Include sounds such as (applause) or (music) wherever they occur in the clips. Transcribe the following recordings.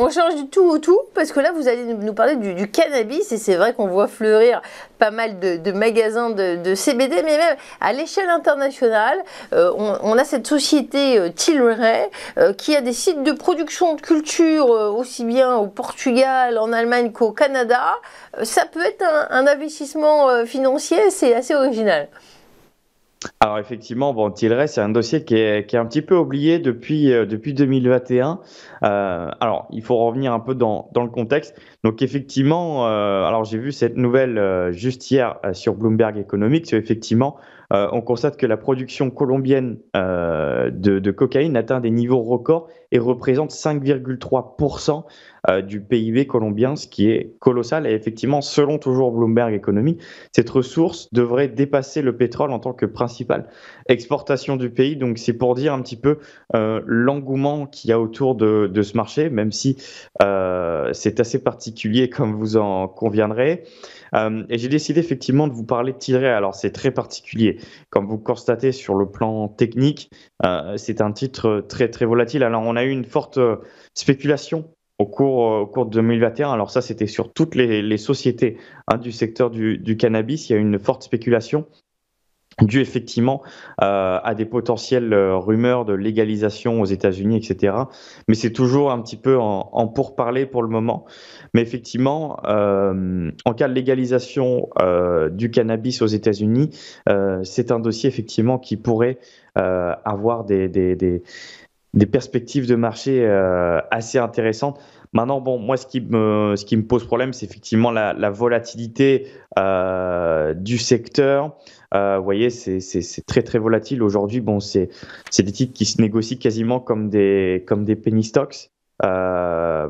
On change du tout au tout parce que là vous allez nous parler du, cannabis et c'est vrai qu'on voit fleurir pas mal de, magasins de, CBD mais même à l'échelle internationale euh, on, a cette société euh, Tilray euh, qui a des sites de production de culture aussi bien au Portugal, en Allemagne qu'au Canada. ça peut être un investissement financier, c'est assez original. Alors effectivement, bon, c'est un dossier qui est, qui est, un petit peu oublié depuis, euh, depuis 2021. Euh, alors, il faut revenir un peu dans, dans le contexte. Donc effectivement, euh, alors j'ai vu cette nouvelle juste hier sur Bloomberg Economics, effectivement, on constate que la production colombienne de, de, cocaïne atteint des niveaux records et représente 5,3% euh, du PIB colombien, ce qui est colossal. Et effectivement, selon toujours Bloomberg Economy, cette ressource devrait dépasser le pétrole en tant que principale exportation du pays. Donc c'est pour dire un petit peu euh, l'engouement qu'il y a autour de, ce marché, même si euh, c'est assez particulier (laughs) comme vous en conviendrez. et j'ai décidé effectivement de vous parler de Tilray. Alors c'est très particulier. Comme vous constatez sur le plan technique, c'est un titre très très volatile. Alors on a eu une forte spéculation au cours, euh, au cours de 2021, alors ça c'était sur toutes les, les sociétés hein, du secteur du, du, cannabis, il y a une forte spéculation due effectivement euh, à des potentielles euh, rumeurs de légalisation aux États-Unis, etc. Mais c'est toujours un petit peu en, en pourparler pour le moment. Mais effectivement, euh, en cas de légalisation euh, du cannabis aux États-Unis, euh, c'est un dossier effectivement qui pourrait avoir des, des, des, des perspectives de marché euh, assez intéressantes. Maintenant, bon, moi, ce qui me, ce qui me pose problème, c'est effectivement la, volatilité euh, du secteur. Euh, vous voyez, c'est très, très volatile. Aujourd'hui, bon, c'est des titres qui se négocient quasiment comme des, comme des penny stocks. en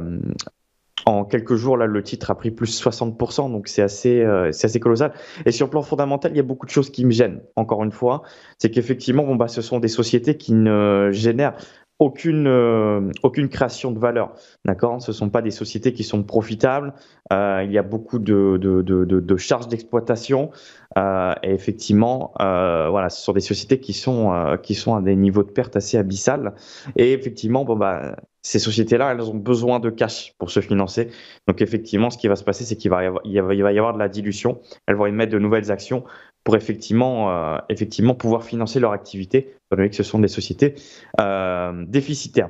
quelques jours, là, le titre a pris plus de 60%, donc c'est assez, assez colossal. Et sur le plan fondamental, il y a beaucoup de choses qui me gênent, encore une fois. C'est qu'effectivement, bon, bah, ce sont des sociétés qui ne génèrent aucune, euh, aucune création de valeur. D'accord Ce sont pas des sociétés qui sont profitables, euh, il y a beaucoup de, de, de, charges d'exploitation euh, et effectivement, euh, voilà, ce sont des sociétés qui sont, qui sont à des niveaux de perte assez abyssales et effectivement, bon, bah, ces sociétés-là, elles ont besoin de cash pour se financer. Donc effectivement, ce qui va se passer, c'est qu'il va, y avoir, il va y avoir de la dilution, elles vont émettre de nouvelles actions pour effectivement, effectivement pouvoir financer leur activité, étant donné que ce sont des sociétés déficitaires.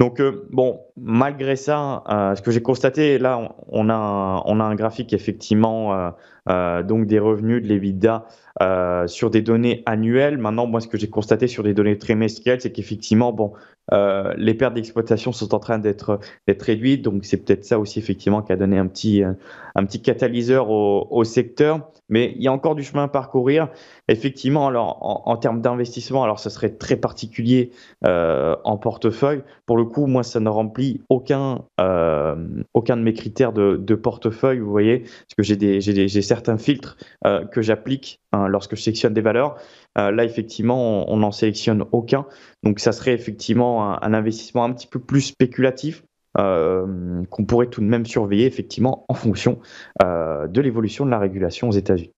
Donc, euh, bon, malgré ça, euh, ce que j'ai constaté, là, on, a on a un graphique effectivement euh, euh, donc des revenus de l'EVIDA euh, sur des données annuelles. Maintenant, moi, ce que j'ai constaté sur des données trimestrielles, c'est qu'effectivement, bon, euh, les pertes d'exploitation sont en train d'être réduites. Donc, c'est peut-être ça aussi, effectivement, qui a donné un petit, un petit catalyseur au, secteur. Mais il y a encore du chemin à parcourir. Effectivement, alors, en, termes d'investissement, alors, ça serait très particulier en portefeuille. Pour le coup, moi, ça ne remplit aucun, aucun de mes critères de, portefeuille, vous voyez, parce que j'ai des, j'ai certains filtres euh, que j'applique hein, lorsque je sélectionne des valeurs. Euh, là, effectivement, on n'en sélectionne aucun. Donc, ça serait effectivement un, un investissement un petit peu plus spéculatif euh, qu'on pourrait tout de même surveiller, effectivement, en fonction de l'évolution de la régulation aux États-Unis.